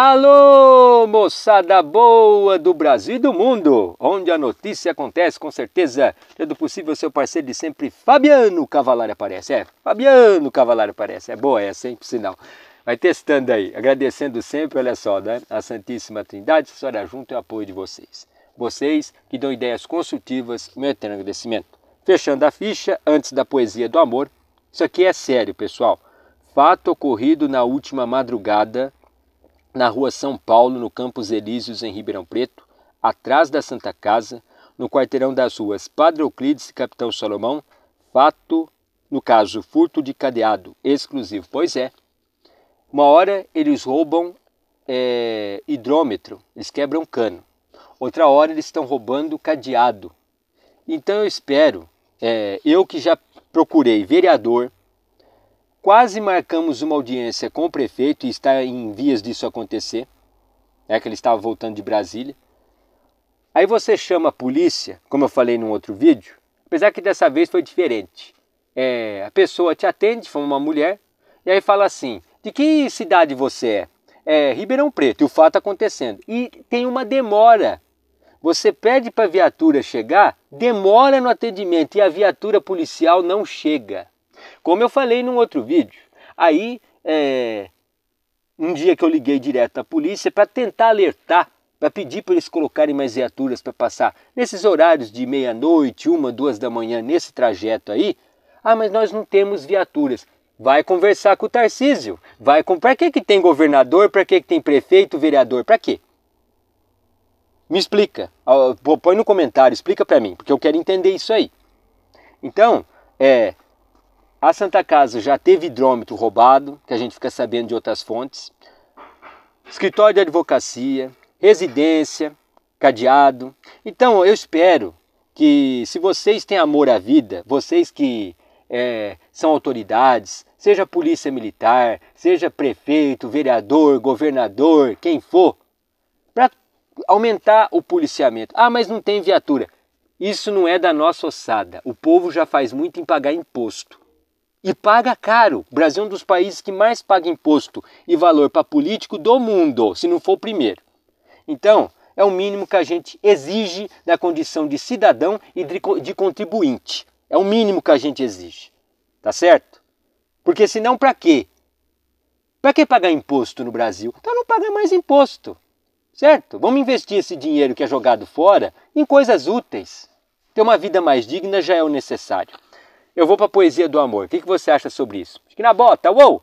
Alô, moçada boa do Brasil e do mundo, onde a notícia acontece com certeza, sendo possível seu parceiro de sempre, Fabiano Cavalari aparece, é, Fabiano Cavalari aparece, é boa essa, hein, por sinal. Vai testando aí, agradecendo sempre, olha só, né, a Santíssima Trindade, Senhora junto e o apoio de vocês. Vocês que dão ideias construtivas, meu eterno agradecimento. Fechando a ficha, antes da poesia do amor, isso aqui é sério, pessoal. Fato ocorrido na última madrugada na Rua São Paulo, no Campos Elíseos, em Ribeirão Preto, atrás da Santa Casa, no quarteirão das ruas Padre Euclides e Capitão Salomão, fato, no caso, furto de cadeado exclusivo. Pois é, uma hora eles roubam é, hidrômetro, eles quebram cano. Outra hora eles estão roubando cadeado. Então eu espero, é, eu que já procurei vereador, Quase marcamos uma audiência com o prefeito e está em vias disso acontecer. É que ele estava voltando de Brasília. Aí você chama a polícia, como eu falei num outro vídeo, apesar que dessa vez foi diferente. É, a pessoa te atende, foi uma mulher, e aí fala assim: de que cidade você é? É Ribeirão Preto, e o fato acontecendo. E tem uma demora. Você pede para a viatura chegar, demora no atendimento e a viatura policial não chega. Como eu falei num outro vídeo, aí é, um dia que eu liguei direto à polícia para tentar alertar, para pedir para eles colocarem mais viaturas para passar nesses horários de meia-noite, uma, duas da manhã, nesse trajeto aí. Ah, mas nós não temos viaturas. Vai conversar com o Tarcísio. Vai com... Para que, que tem governador? Para que, que tem prefeito, vereador? Para quê? Me explica. Põe no comentário, explica para mim, porque eu quero entender isso aí. Então, é, a Santa Casa já teve hidrômetro roubado, que a gente fica sabendo de outras fontes, escritório de advocacia, residência, cadeado. Então eu espero que, se vocês têm amor à vida, vocês que é, são autoridades, seja polícia militar, seja prefeito, vereador, governador, quem for, para aumentar o policiamento. Ah, mas não tem viatura. Isso não é da nossa ossada. O povo já faz muito em pagar imposto. E paga caro. O Brasil é um dos países que mais paga imposto e valor para político do mundo, se não for o primeiro. Então, é o mínimo que a gente exige da condição de cidadão e de contribuinte. É o mínimo que a gente exige. Tá certo? Porque senão, para quê? Para que pagar imposto no Brasil? Então não paga mais imposto. Certo? Vamos investir esse dinheiro que é jogado fora em coisas úteis. Ter uma vida mais digna já é o necessário. Eu vou para a poesia do amor. O que, que você acha sobre isso? Acho que na bota, uou!